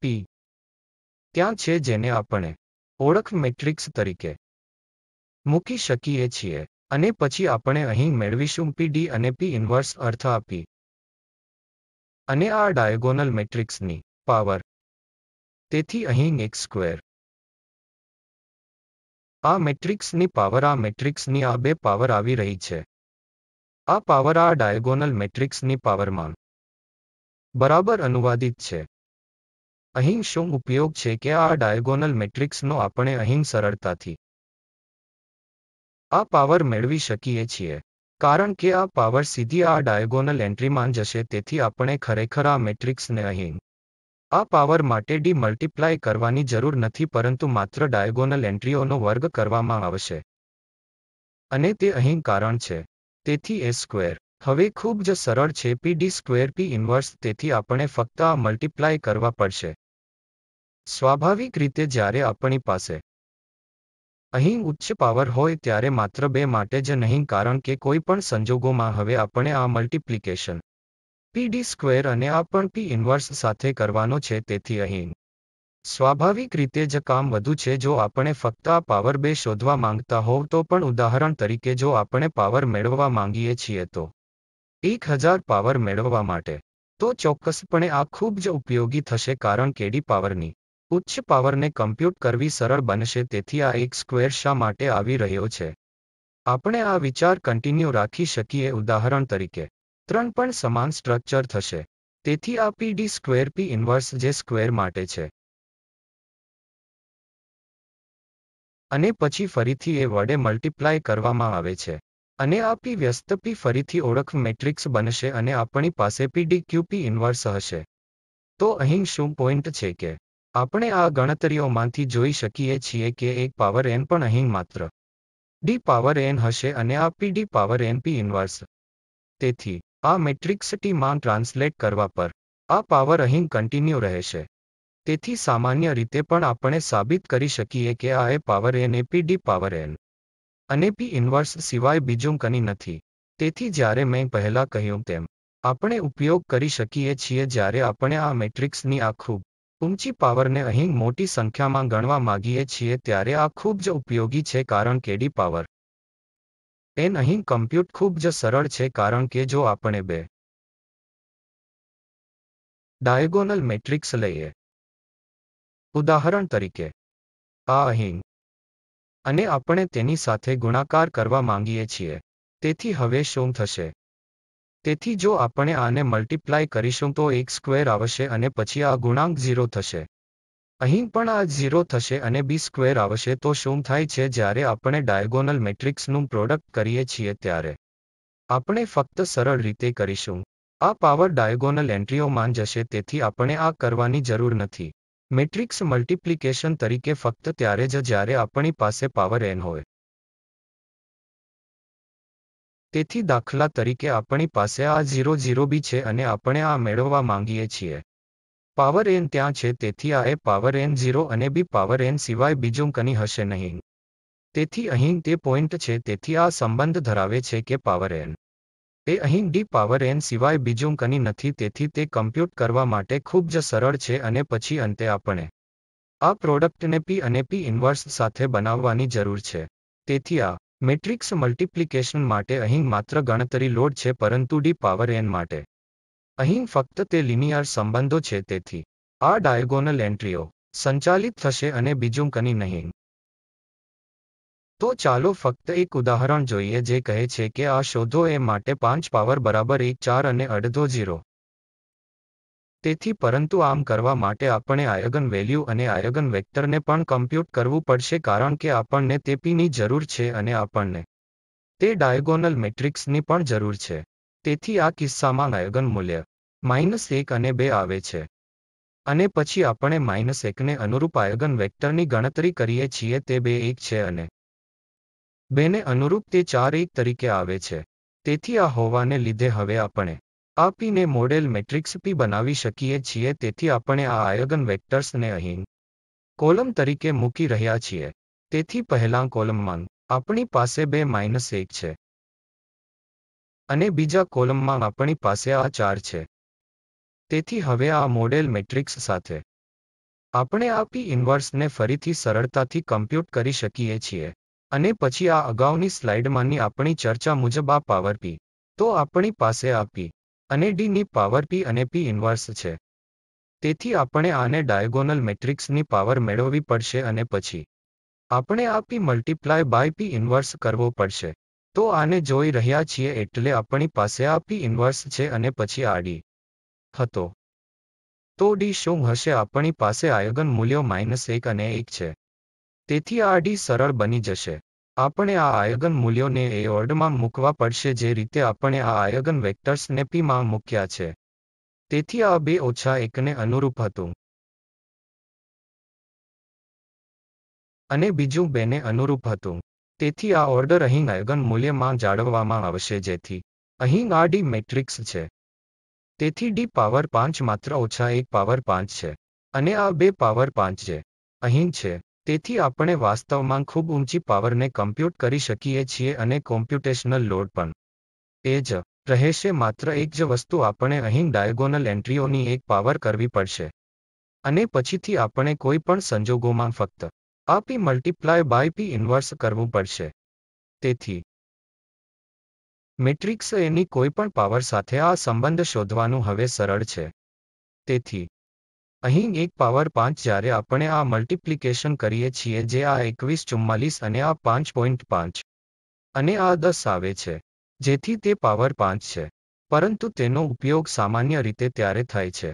પી ત્યાં છે જેને આપણે ઓળખ મેટ્રિક્સ તરીકે મૂકી શકીએ છીએ અને પછી આપણે અહીં મેળવીશું પીડી અને પી ઇન્વર્સ અર્થ આપી અને આ ડાયગોનલ મેટ્રિક્સની પાવર તેથી અહીં એક સ્ક્વેર આ મેટ્રિક્સની પાવર આ મેટ્રિક્સની આ બે પાવર આવી રહી છે આ પાવર આ ડાયગોનલ મેટ્રિક્સની પાવરમાં બરાબર અનુવાદિત છે અહીં શું ઉપયોગ છે કે આ ડાયગોનલ મેટ્રિક્સનો આપણે અહીં સરળતાથી આ પાવર મેળવી શકીએ છીએ કારણ કે આ પાવર સીધી આ ડાયગોનલ એન્ટ્રીમાં જશે તેથી આપણે ખરેખર આ મેટ્રિક્સને અહીં આ પાવર માટે ડી મલ્ટીપ્લાય કરવાની જરૂર નથી પરંતુ માત્ર ડાયગોનલ એન્ટ્રીઓનો વર્ગ કરવામાં આવશે અને તે અહીં કારણ છે તેથી એ સ્ક્વેર હવે ખૂબ જ સરળ છે P D square P inverse તેથી આપણે ફક્ત આ મલ્ટીપ્લાય કરવા પડશે સ્વાભાવિક રીતે જ્યારે આપણી પાસે અહીં ઉચ્ચ પાવર હોય ત્યારે માત્ર બે માટે જ નહીં કારણ કે કોઈ પણ સંજોગોમાં હવે આપણે આ મલ્ટીપ્લિકેશન પીડી સ્ક્વેર અને આ પણ પી ઇન્વર્સ સાથે કરવાનો છે તેથી અહીં સ્વાભાવિક રીતે જ કામ વધુ છે જો આપણે ફક્ત આ પાવર બે શોધવા માંગતા હોવ તો પણ ઉદાહરણ તરીકે જો આપણે પાવર મેળવવા માંગીએ છીએ તો એક હજાર પાવર મેળવવા માટે તો ચોક્કસપણે આ ખૂબ જ ઉપયોગી થશે કારણ કે ડી પાવરની ઉચ્ચ પાવરને કમ્પ્યુટ કરવી સરળ બનશે તેથી આ એક સ્ક્વેર શા માટે આવી રહ્યો છે આપણે આ વિચાર કન્ટિન્યુ રાખી શકીએ ઉદાહરણ તરીકે ત્રણ પણ સમાન સ્ટ્રક્ચર થશે તેથી આ P D square P inverse જે સ્ક્વેર માટે છે અને પછી ફરીથી એ વડે મલ્ટીપ્લાય કરવામાં આવે છે અને આ પી વ્યસ્ત પી ફરીથી ઓળખ મેટ્રિક્સ બનશે અને આપણી પાસે પી ડી ક્યુ પી ઇન્વર્સ હશે તો અહીં શું પોઈન્ટ છે કે આપણે આ ગણતરીઓમાંથી જોઈ શકીએ છીએ કે એક પાવર એન પણ અહીં માત્ર ડી પાવર એન હશે અને આ P D power N P inverse તેથી આ મેટ્રિક્સ ટીમાં ટ્રાન્સલેટ કરવા પર આ પાવર અહીં કન્ટિન્યુ રહેશે તેથી સામાન્ય રીતે પણ આપણે સાબિત કરી શકીએ કે આ A power N A P D power N અને પી ઇન્વર્સ સિવાય બીજું કની નથી તેથી જ્યારે મેં પહેલાં કહ્યું તેમ આપણે ઉપયોગ કરી શકીએ છીએ જ્યારે આપણે આ મેટ્રિક્સની આ ખૂબ ઊંચી પાવરને અહીં મોટી સંખ્યામાં ગણવા માગીએ છીએ ત્યારે આ ખૂબ જ ઉપયોગી છે કારણ કે ડી પાવર એન અહીં કમ્પ્યુટ ખૂબ જ સરળ છે કારણ કે જો આપણે બે ડાયગોનલ મેટ્રિક્સ લઈએ ઉદાહરણ તરીકે આ અહીં અને આપણે તેની સાથે ગુણાકાર કરવા માંગીએ છીએ તેથી હવે શું થશે તેથી જો આપણે આને મલ્ટીપ્લાય કરીશું તો એક સ્ક્વેર આવશે અને પછી આ ગુણાંક ઝીરો થશે અહીં પણ આ ઝીરો થશે અને બી સ્ક્વેર આવશે તો શું થાય છે જ્યારે આપણે ડાયગોનલ મેટ્રિક્સનું પ્રોડક્ટ કરીએ છીએ ત્યારે આપણે ફક્ત સરળ રીતે કરીશું આ પાવર ડાયગોનલ એન્ટ્રીઓમાં જશે તેથી આપણે આ કરવાની જરૂર નથી મેટ્રિક્સ મલ્ટિપ્લિકેશન તરીકે ફક્ત ત્યારે જ જ્યારે આપણી પાસે પાવર એન હોય તેથી દાખલા તરીકે આપણી પાસે આ ઝીરો ઝીરો બી છે અને આપણે આ મેળવવા માંગીએ છીએ પાવર એન ત્યાં છે તેથી આ એ પાવર એન ઝીરો અને બી પાવર એન સિવાય બીજું કની હશે નહીં તેથી અહીં તે પોઈન્ટ છે તેથી આ સંબંધ ધરાવે છે કે પાવર એન એ અહીં ડી પાવર એન સિવાય બીજું કની નથી તેથી તે કમ્પ્યુટ કરવા માટે ખૂબ જ સરળ છે અને પછી અંતે આપણે આ પ્રોડક્ટને પી અને પી ઇન્વર્સ સાથે બનાવવાની જરૂર છે તેથી આ મેટ્રિક્સ મલ્ટિપ્લિકેશન માટે અહીં માત્ર ગણતરી લોડ છે પરંતુ ડી પાવર એન માટે અહીં ફક્ત તે લિનિયર સંબંધો છે તેથી આ ડાયગોનલ એન્ટ્રીઓ સંચાલિત થશે અને બીજું કની નહીં તો ચાલો ફક્ત એક ઉદાહરણ જોઈએ જે કહે છે કે આ શોધો એ માટે પાંચ પાવર બરાબર એક ચાર અને અડધો જીરો તેથી પરંતુ આમ કરવા માટે આપણે આયગન વેલ્યુ અને આયગન વેક્ટરને પણ કમ્પ્યુટ કરવું પડશે કારણ કે આપણને તેપીની જરૂર છે અને આપણને તે ડાયગોનલ મેટ્રિક્સની પણ જરૂર છે તેથી આ કિસ્સામાં આયગન મૂલ્ય માઇનસ એક અને બે આવે છે અને પછી આપણે માઇનસ એકને અનુરૂપ આયગન વેક્ટરની ગણતરી કરીએ છીએ તે બે એક છે અને બેને અનુરૂપ તે ચાર એક તરીકે આવે છે તેથી આ હોવાને લીધે હવે આપણે આ પીને મોડેલ મેટ્રિક્સ પી બનાવી શકીએ છીએ તેથી આપણે આ આયગન વેક્ટર્સને અહીં કોલમ તરીકે મૂકી રહ્યા છીએ તેથી પહેલાં કોલમમાં આપણી પાસે બે માઇનસ એક છે અને બીજા કોલમમાં આપણી પાસે આ ચાર છે તેથી હવે આ મોડેલ મેટ્રિક્સ સાથે આપણે આ પી ઇન્વર્સને ફરીથી સરળતાથી કમ્પ્યુટ કરી શકીએ છીએ અને પછી આ અગાઉની સ્લાઇડમાંની આપણી ચર્ચા મુજબ આ પાવર પી તો આપણી પાસે આ પી અને ડીની પાવર પી અને પી ઇન્વર્સ છે તેથી આપણે આને ડાયગોનલ મેટ્રિક્સની પાવર મેળવવી પડશે અને પછી આપણે આ P multiply by P inverse કરવો પડશે તો આને જોઈ રહ્યા છીએ એટલે આપણી પાસે આ પી ઇન્વર્સ છે અને પછી આડી હતો તો ડી શું હશે આપણી પાસે આયોગન મૂલ્યો માઇનસ એક અને એક છે તેથી આ ડી સરળ બની જશે આપણે આ આયોગન મૂલ્યોને એ ઓર્ડમાં મૂકવા પડશે જે રીતે આપણે આ આયોગન વેક્ટર્સને પીમાં મૂક્યા છે તેથી આ બે ઓછા એકને અનુરૂપ હતું અને બીજું બેને અનુરૂપ હતું તેથી આ ઓર્ડર અહીં આયગન મૂલ્યમાં જાળવવામાં આવશે જેથી અહીં આ ડી મેટ્રિક્સ છે તેથી ડી પાવર પાંચ માત્ર ઓછા એક પાવર પાંચ છે અને આ બે પાવર પાંચ છે અહીં છે તેથી આપણે વાસ્તવમાં ખૂબ ઊંચી પાવરને કમ્પ્યુટ કરી શકીએ છીએ અને કોમ્પ્યુટેશનલ લોડ પણ એ જ રહેશે માત્ર એક જ વસ્તુ આપણે અહીં ડાયગોનલ એન્ટ્રીઓની એક પાવર કરવી પડશે અને પછીથી આપણે કોઈ પણ સંજોગોમાં ફક્ત આ P multiply by P inverse કરવું પડશે તેથી મેટ્રિક્સ એની કોઈપણ પાવર સાથે આ સંબંધ શોધવાનું હવે સરળ છે તેથી અહીં એક પાવર પાંચ જ્યારે આપણે આ મલ્ટિપ્લિકેશન કરીએ છીએ જે આ એકવીસ ચુમ્માલીસ અને આ પાંચ પોઈન્ટ પાંચ અને આ દસ આવે છે જેથી તે પાવર પાંચ છે પરંતુ તેનો ઉપયોગ સામાન્ય રીતે ત્યારે થાય છે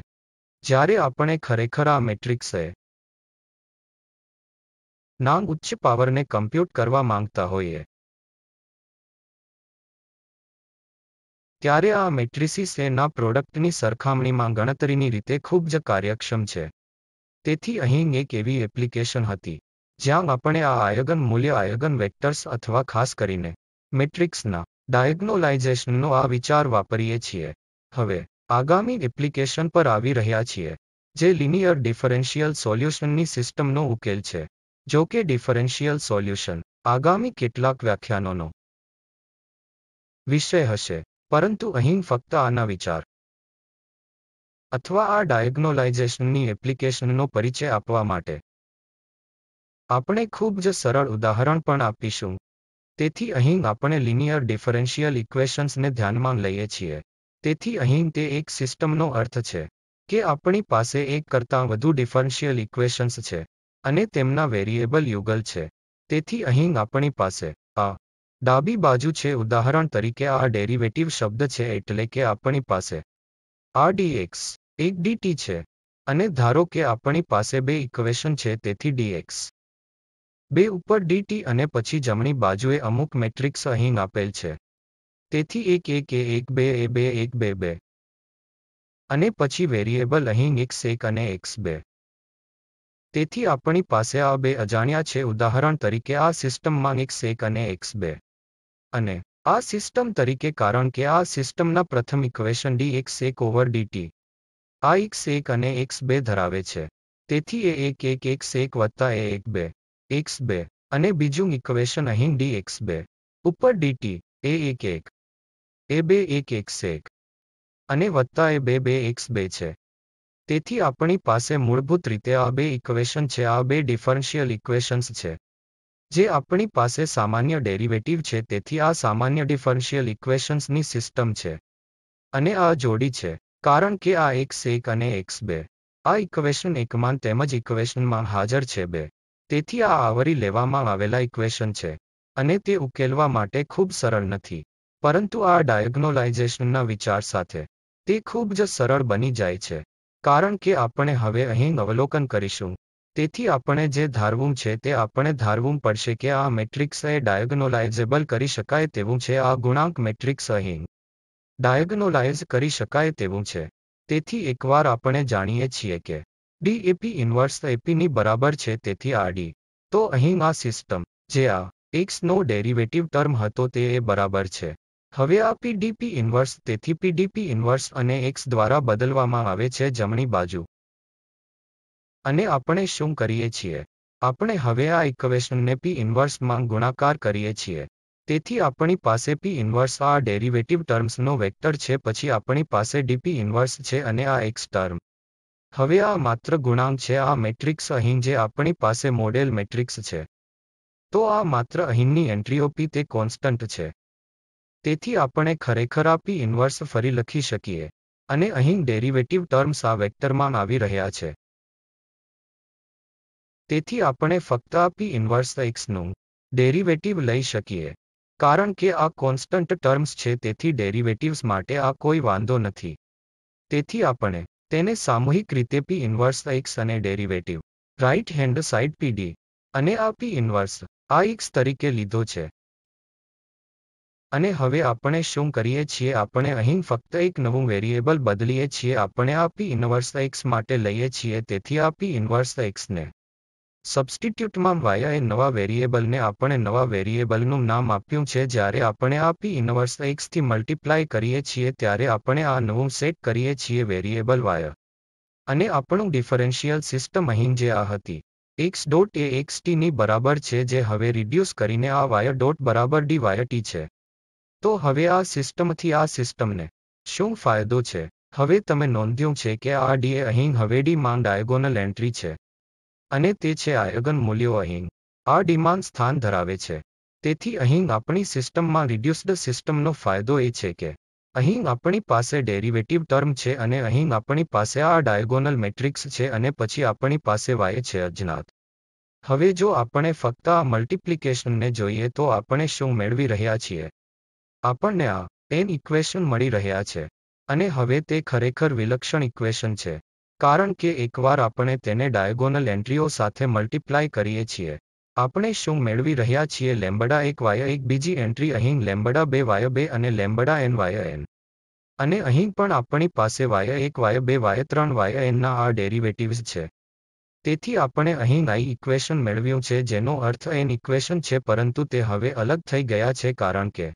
જ્યારે આપણે ખરેખર આ મેટ્રિક્સ એ ના ઉચ્ચ પાવરને કમ્પ્યુટ કરવા માંગતા હોઈએ ત્યારે આ મેટ્રિસિસ એ પ્રોડક્ટની સરખામણીમાં ગણતરીની રીતે ખૂબ જ કાર્યક્ષમ છે તેથી અહીં એક એવી એપ્લિકેશન હતી જ્યાં આપણે આ આયોગન મૂલ્ય આયોગન વેક્ટર્સ અથવા ખાસ કરીને મેટ્રિક્સના ડાયગ્નોલાઇઝેશનનો આ વિચાર વાપરીએ છીએ હવે આગામી એપ્લિકેશન પર આવી રહ્યા છીએ જે લિનિયર ડિફરેન્શિયલ સોલ્યુશનની સિસ્ટમનો ઉકેલ છે જો કે ડિફરન્શિયલ સોલ્યુશન આગામી કેટલાક વ્યાખ્યાનોનો વિષય હશે પરંતુ અહીં ફક્ત આના વિચાર અથવા આ ડાયગ્નોલાઇઝેશનની એપ્લિકેશનનો પરિચય આપવા માટે આપણે ખૂબ જ સરળ ઉદાહરણ પણ આપીશું તેથી અહીં આપણે લિનિયર ડિફરન્શિયલ ઇક્વેશન્સને ધ્યાનમાં લઈએ છીએ તેથી અહીં તે એક સિસ્ટમનો અર્થ છે કે આપણી પાસે એક કરતાં વધુ ડિફરન્શિયલ ઇક્વેશન્સ છે અને તેમના વેરિયેબલ યુગલ છે તેથી અહીં આપણી પાસે આ ડાબી બાજુ છે ઉદાહરણ તરીકે આ ડેરિવેટિવ શબ્દ છે એટલે કે આપણી પાસે આ ડીએક્સ એક ડીટી છે અને ધારો કે આપણી પાસે બે ઇક્વેશન છે તેથી ડીએક્સ બે ઉપર ડીટી અને પછી જમણી બાજુએ અમુક મેટ્રિક્સ અહીં આપેલ છે તેથી એક એક એ એક બે એ બે એક બે બે અને પછી વેરિયેબલ અહીં એક્સ એક અને એક્સ બે તેથી આપણી પાસે આ બે અજાણ્યા છે ઉદાહરણ તરીકે આ સિસ્ટમમાં એક્સ એક અને એક્સ બે અને આ સિસ્ટમ તરીકે કારણ કે આ સિસ્ટમના પ્રથમ ઇક્વેશન ડી એક્સ એક ઓવર ડીટી આ એક્સ એક અને એક્સ બે ધરાવે છે તેથી એ એક એક એક્સ એક વત્તા એ એક બે એક્સ બે અને બીજું ઇક્વેશન અહીં ડી એક્સ બે ઉપર ડીટી એ એક એક એ બે એક એક્સ એક અને વત્તા એ બે બે એક્સ બે છે તેથી આપણી પાસે મૂળભૂત રીતે આ બે ઇક્વેશન છે આ બે ડિફરન્શિયલ ઇક્વેશન્સ છે જે આપણી પાસે સામાન્ય ડેરિવેટિવ છે તેથી આ સામાન્ય ડિફરન્શિયલ ઇક્વેશન્સની સિસ્ટમ છે અને આ જોડી છે કારણ કે આ એક્સ એક અને એક્સ બે આ ઇક્વેશન એકમાન તેમજ ઇક્વેશનમાં હાજર છે બે તેથી આ આવરી લેવામાં આવેલા ઇક્વેશન છે અને તે ઉકેલવા માટે ખૂબ સરળ નથી પરંતુ આ ડાયગ્નોલાઇઝેશનના વિચાર સાથે તે ખૂબ જ સરળ બની જાય છે કારણ કે આપણે હવે અહીં અવલોકન કરીશું તેથી આપણે જે ધારવું છે તે આપણે ધારવું પડશે કે આ મેટ્રિક્સ એ ડાયગ્નોલાઇઝેબલ કરી શકાય તેવું છે આ ગુણાંક મેટ્રિક્સ અહીં ડાયગ્નોલાઇઝ કરી શકાય તેવું છે તેથી એકવાર આપણે જાણીએ છીએ કે ડી એપી ઇન્વર્સ એપીની બરાબર છે તેથી આ ડી તો અહીં આ સિસ્ટમ જે આ એક્સનો ડેરિવેટિવ ટર્મ હતો તે એ બરાબર છે હવે આ પીડીપી ઇન્વર્સ તેથી પીડીપી ઇન્વર્સ અને એક્સ દ્વારા બદલવામાં આવે છે જમણી બાજુ અને આપણે શું કરીએ છીએ આપણે હવે આ ઇક્વેશનને પી ઇન્વર્સમાં ગુણાકાર કરીએ છીએ તેથી આપણી પાસે પી ઇન્વર્સ આ ડેરિવેટિવ ટર્મ્સનો વેક્ટર છે પછી આપણી પાસે ડીપી ઇન્વર્સ છે અને આ એક્સ ટર્મ હવે આ માત્ર ગુણાંક છે આ મેટ્રિક્સ અહીં જે આપણી પાસે મોડેલ મેટ્રિક્સ છે તો આ માત્ર અહીંની એન્ટ્રીઓ પી તે કોન્સ્ટન્ટ છે તેથી આપણે ખરેખર આ પી ઇન્વર્સ ફરી લખી શકીએ અને અહીં ડેરિવેટિવ ટર્મ્સ આ વેક્ટરમાં આવી રહ્યા છે તેથી આપણે ફક્ત આ પી ઇન્વર્સ એક્સનું ડેરિવેટિવ લઈ શકીએ કારણ કે આ કોન્સ્ટન્ટ ટર્મ્સ છે તેથી ડેરિવેટિવ્સ માટે આ કોઈ વાંધો નથી તેથી આપણે તેને સામૂહિક રીતે પી ઇન્વર્સ એક્સ અને derivative right hand side PD અને આ પી ઇન્વર્સ આ એક્સ તરીકે લીધો છે અને હવે આપણે શું કરીએ છીએ આપણે અહીં ફક્ત એક નવું વેરિયેબલ બદલીએ છીએ આપણે આ પી ઇન્વર્સ એક્સ માટે લઈએ છીએ તેથી આ પી ઇન્વર્સ એક્સને સબસ્ટિટ્યૂટમાં એ નવા વેરિયેબલને આપણે નવા વેરિયેબલનું નામ આપ્યું છે જ્યારે આપણે આ પી ઇન્વર્સ એક્સથી મલ્ટીપ્લાય કરીએ છીએ ત્યારે આપણે આ નવું સેટ કરીએ છીએ વેરિયેબલ વાય અને આપણું ડિફરન્શિયલ સિસ્ટમ અહીં જે આ હતી એક્સ ડોટ એ એક્સ ટીની બરાબર છે જે હવે રિડ્યુસ કરીને આ વાય ડોટ બરાબર ડી વાય ટી છે તો હવે આ સિસ્ટમથી આ સિસ્ટમને શું ફાયદો છે હવે તમે નોંધ્યું છે કે આ ડીએ અહીં હવે ડાયગોનલ એન્ટ્રી છે અને તે છે આયગન મૂલ્યો અહીં આ ડિમાન્ડ સ્થાન ધરાવે છે તેથી અહીં આપણી સિસ્ટમમાં રિડ્યુસ્ડ સિસ્ટમનો ફાયદો એ છે કે અહીં આપણી પાસે ડેરિવેટિવ ટર્મ છે અને અહીં આપણી પાસે આ ડાયગોનલ મેટ્રિક્સ છે અને પછી આપણી પાસે વાય છે અજ્ઞાત હવે જો આપણે ફક્ત આ મલ્ટિપ્લિકેશનને જોઈએ તો આપણે શું મેળવી રહ્યા છીએ આપણને આ એન ઇક્વેશન મળી રહ્યા છે અને હવે તે ખરેખર વિલક્ષણ ઇક્વેશન છે કારણ કે એકવાર આપણે તેને ડાયગોનલ એન્ટ્રીઓ સાથે મલ્ટીપ્લાય કરીએ છીએ આપણે શું મેળવી રહ્યા છીએ લેમ્બડા એક વાય એક બીજી એન્ટ્રી અહીં લેમ્બડા બે વાય બે અને લેમ્બડા એન વાય એન અને અહીં પણ આપણી પાસે વાય એક વાય બે વાય ત્રણ વાય એનના આ ડેરિવેટિવ્સ છે તેથી આપણે અહીં નાઈ ઇક્વેશન મેળવ્યું છે જેનો અર્થ એન ઇક્વેશન છે પરંતુ તે હવે અલગ થઈ ગયા છે કારણ કે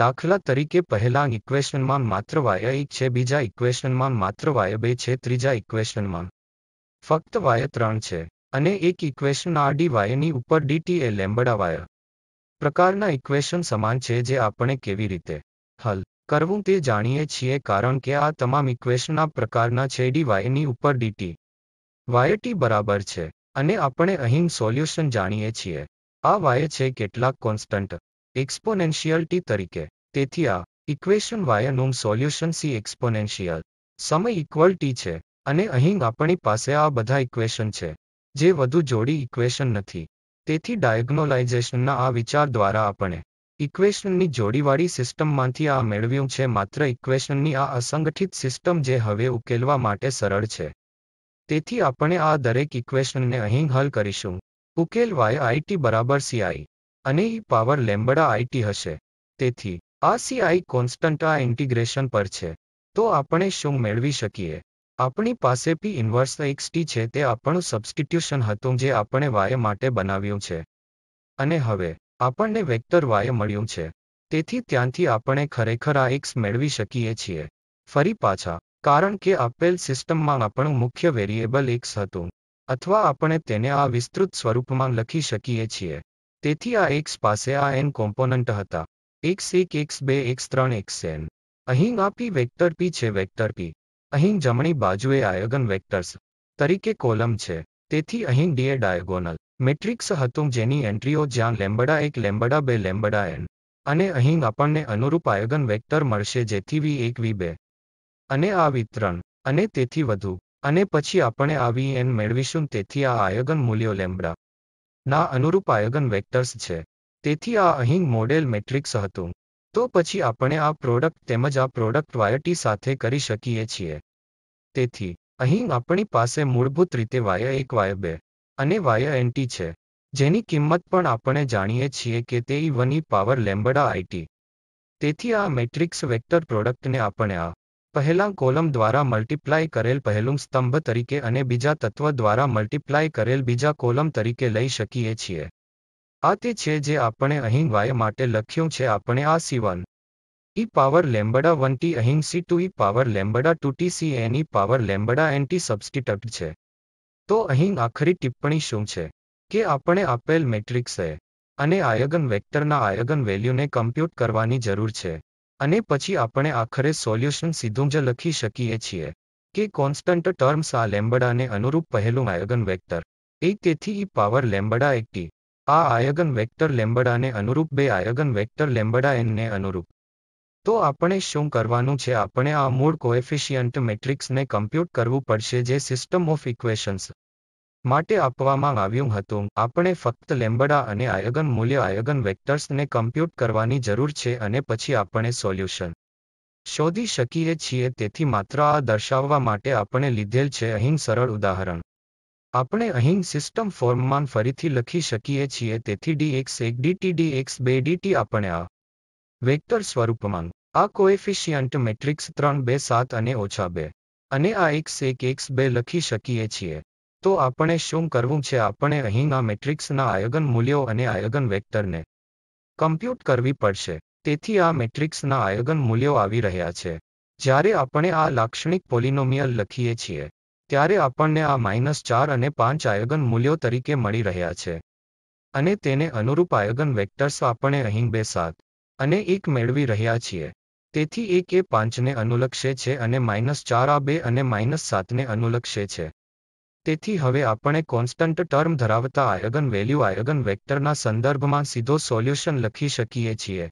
દાખલા તરીકે પહેલા ઇક્વેશનમાં માત્ર વાય એક છે બીજા ઇક્વેશનમાં માત્ર વાય બે છે ત્રીજા ઇક્વેશનમાં ફક્ત વાય ત્રણ છે અને એક ઇક્વેશન આ ડી વાયની ઉપર ડીટી એ લેમ્બડા વાય પ્રકારના ઇક્વેશન સમાન છે જે આપણે કેવી રીતે હલ કરવું તે જાણીએ છીએ કારણ કે આ તમામ ઇક્વેશન આ પ્રકારના છે ડી વાયની ઉપર ડીટી વાય ટી બરાબર છે અને આપણે અહીં સોલ્યુશન જાણીએ છીએ આ વાય છે કેટલાક કોન્સ્ટન્ટ એક્સપોનેન્શિયલ ટી તરીકે તેથી આ ઇક્વેશન વાય નું સોલ્યુશન સી એક્સપોનેન્શિયલ સમય ઇક્વલટી છે અને અહીં આપણી પાસે આ બધા ઇક્વેશન છે જે વધુ જોડી ઇક્વેશન નથી તેથી ડાયગ્નોલાઇઝેશનના આ વિચાર દ્વારા આપણે ઇક્વેશનની જોડીવાળી સિસ્ટમમાંથી આ મેળવ્યું છે માત્ર ઇક્વેશનની આ અસંગઠિત સિસ્ટમ જે હવે ઉકેલવા માટે સરળ છે તેથી આપણે આ દરેક ઇક્વેશનને અહીં હલ કરીશું ઉકેલ વાય આઈટી બરાબર સીઆઈ અને એ પાવર લેમ્બડા આઈટી હશે તેથી આ સીઆઈ કોન્સ્ટન્ટ આ ઇન્ટિગ્રેશન પર છે તો આપણે શું મેળવી શકીએ આપણી પાસે પી ઇન્વર્સ એક્સટી છે તે આપણું સબસ્ટિટ્યુશન હતું જે આપણે વાય માટે બનાવ્યું છે અને હવે આપણને વેક્ટર વાય મળ્યું છે તેથી ત્યાંથી આપણે ખરેખર આ એક્સ મેળવી શકીએ છીએ ફરી પાછા કારણ કે આપેલ સિસ્ટમમાં આપણું મુખ્ય વેરિયેબલ એક્સ હતું અથવા આપણે તેને આ વિસ્તૃત સ્વરૂપમાં લખી શકીએ છીએ તેથી આ એક્સ પાસે આ એન કોમ્પોનન્ટ હતા એક્સ એક એક્સ બે એક્સ ત્રણ એક્સ એન અહીં આ પી વેક્ટર પી છે વેક્ટર પી અહીં જમણી બાજુએ આયગન વેક્ટર્સ તરીકે કોલમ છે તેથી અહીં ડીએ ડાયગોનલ મેટ્રિક્સ હતું જેની એન્ટ્રીઓ જ્યાં લેમ્બડા એક લેમ્બડા બે લેમ્બડા એન અને અહીં આપણને અનુરૂપ આયગન વેક્ટર મળશે જેથી વી એક વી બે અને આ વિતરણ અને તેથી વધુ અને પછી આપણે આ વી એન મેળવીશું તેથી આ આયગન મૂલ્યો લેમ્બડા ના અનુરૂપ આયોગન વેક્ટર્સ છે તેથી આ અહીં મોડેલ મેટ્રિક્સ હતું તો પછી આપણે આ પ્રોડક્ટ તેમજ આ પ્રોડક્ટ વાયટી સાથે કરી શકીએ છીએ તેથી અહીં આપણી પાસે મૂળભૂત રીતે વાય એક વાય બે અને વાય એન્ટી છે જેની કિંમત પણ આપણે જાણીએ છીએ કે તે E one E power lambda IT તેથી આ મેટ્રિક્સ વેક્ટર પ્રોડક્ટને આપણે આ પહેલા કોલમ દ્વારા મલ્ટીપ્લાય કરેલ પહેલું સ્તંભ તરીકે અને બીજા તત્વ દ્વારા મલ્ટીપ્લાય કરેલ બીજા કોલમ તરીકે લઈ શકીએ છીએ આ તે છે જે આપણે અહીં વાય માટે લખ્યું છે આપણે આ C one E power lambda one T અહીં C two E power lambda two T C N E power lambda N T substitute છે તો અહીં આખરી ટિપ્પણી શું છે કે આપણે આપેલ મેટ્રિક્સ છે અને આયગન વેક્ટરના આયગન વેલ્યુને કમ્પ્યુટ કરવાની જરૂર છે અને પછી આપણે આખરે સોલ્યુશન સીધું જ લખી શકીએ છીએ કે કોન્સ્ટન્ટ ટર્મ્સ આ લેમ્બડાને અનુરૂપ પહેલું આયોગન વેક્ટર એક તેથી ઈ e પાવર લેમ્બડા એક આ આયગન વેક્ટર લેમ્બડાને અનુરૂપ બે આયગન વેક્ટર લેમ્બડા એનને અનુરૂપ તો આપણે શું કરવાનું છે આપણે આ મૂળ કોએફિશિયન્ટ મેટ્રિક્સને કમ્પ્યુટ કરવું પડશે જે સિસ્ટમ ઓફ ઇક્વેશન્સ માટે આપવામાં આવ્યું હતું આપણે ફક્ત લેમ્બડા અને આયગન મૂલ્ય આયગન વેક્ટર્સને કમ્પ્યુટ કરવાની જરૂર છે અને પછી આપણે સોલ્યુશન શોધી શકીએ છીએ તેથી માત્ર આ દર્શાવવા માટે આપણે લીધેલ છે અહીં સરળ ઉદાહરણ આપણે અહીં સિસ્ટમ ફોર્મમાં ફરીથી લખી શકીએ છીએ તેથી dx એક dt એક્સ બે ડીટી આપણે આ વેક્ટર સ્વરૂપમાં આ કોએફિશિયન્ટ મેટ્રિક્સ ત્રણ બે સાત અને ઓછા બે અને આ x એક એક્સ બે લખી શકીએ છીએ તો આપણે શું કરવું છે આપણે અહીં આ મેટ્રિક્સના આયગન મૂલ્યો અને આયગન વેક્ટરને કમ્પ્યુટ કરવી પડશે તેથી આ મેટ્રિક્સના આયગન મૂલ્યો આવી રહ્યા છે જ્યારે આપણે આ લાક્ષણિક પોલિનોમિયલ લખીએ છીએ ત્યારે આપણને આ માઇનસ ચાર અને પાંચ આયગન મૂલ્યો તરીકે મળી રહ્યા છે અને તેને અનુરૂપ આયગન વેક્ટર્સ આપણે અહીં બે સાત અને એક મેળવી રહ્યા છીએ તેથી એક એ પાંચને અનુલક્ષે છે અને માઇનસ ચાર આ બે અને માઇનસ સાતને અનુલક્ષે છે તેથી હવે આપણે કોન્સ્ટન્ટ ટર્મ ધરાવતા આયગન વેલ્યુ આયગન વેક્ટરના સંદર્ભમાં સીધો સોલ્યુશન લખી શકીએ છીએ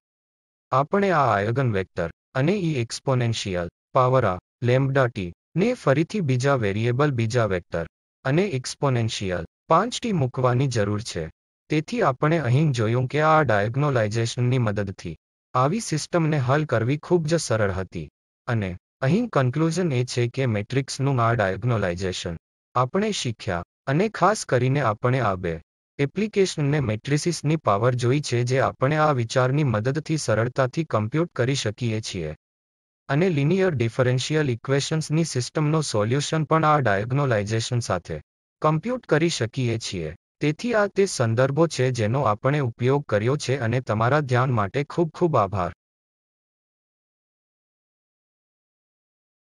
આપણે આ આયગન વેક્ટર અને ઈ એક્સપોનેન્શિયલ પાવર આ લેમ્બડા ટી ને ફરીથી બીજા વેરિયેબલ બીજા વેક્ટર અને એક્સપોનેન્શિયલ પાંચ ટી મૂકવાની જરૂર છે તેથી આપણે અહીં જોયું કે આ ડાયગ્નોલાઇઝેશનની મદદથી આવી સિસ્ટમને હલ કરવી ખૂબ જ સરળ હતી અને અહીં કન્ક્લુઝન એ છે કે મેટ્રિક્સનું આ ડાયગ્નોલાઇઝેશન આપણે શીખ્યા અને ખાસ કરીને આપણે આ બે એપ્લિકેશનને મેટ્રિસિસની પાવર જોઈ છે જે આપણે આ વિચારની મદદથી સરળતાથી કમ્પ્યુટ કરી શકીએ છીએ અને લિનિયર ડિફરન્શિયલ ઇક્વેશન્સની સિસ્ટમનો સોલ્યુશન પણ આ ડાયગ્નોલાઇઝેશન સાથે કમ્પ્યુટ કરી શકીએ છીએ તેથી આ તે સંદર્ભો છે જેનો આપણે ઉપયોગ કર્યો છે અને તમારા ધ્યાન માટે ખૂબ ખૂબ આભાર